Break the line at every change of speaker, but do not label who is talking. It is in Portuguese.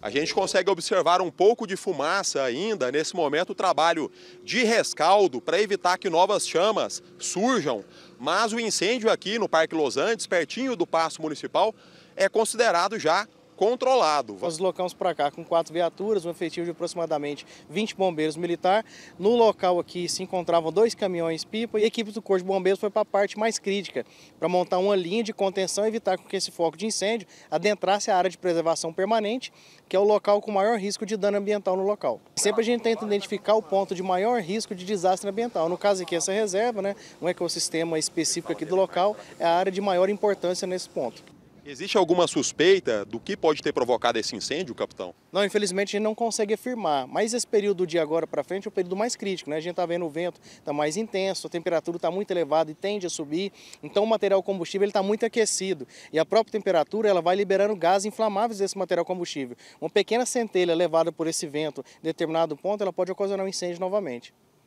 A gente consegue observar um pouco de fumaça ainda nesse momento o trabalho de rescaldo para evitar que novas chamas surjam, mas o incêndio aqui no Parque Los
Andes, pertinho do Paço Municipal, é considerado já controlado. Nós deslocamos para cá com quatro viaturas, um efetivo de aproximadamente 20 bombeiros militar. No local aqui se encontravam dois caminhões pipa e a equipe do Corpo de Bombeiros foi para a parte mais crítica, para montar uma linha de contenção e evitar que esse foco de incêndio adentrasse a área de preservação permanente, que é o local com maior risco de dano ambiental no local. Sempre a gente tenta identificar o ponto de maior risco de desastre ambiental. No caso aqui, essa reserva, né, um ecossistema específico aqui do local, é a área de maior importância nesse ponto.
Existe alguma suspeita do que pode ter provocado esse incêndio, capitão?
Não, infelizmente a gente não consegue afirmar, mas esse período de agora para frente é o período mais crítico, né? A gente está vendo o vento está mais intenso, a temperatura está muito elevada e tende a subir, então o material combustível está muito aquecido e a própria temperatura ela vai liberando gases inflamáveis desse material combustível. Uma pequena centelha levada por esse vento, em determinado ponto, ela pode ocasionar um incêndio novamente.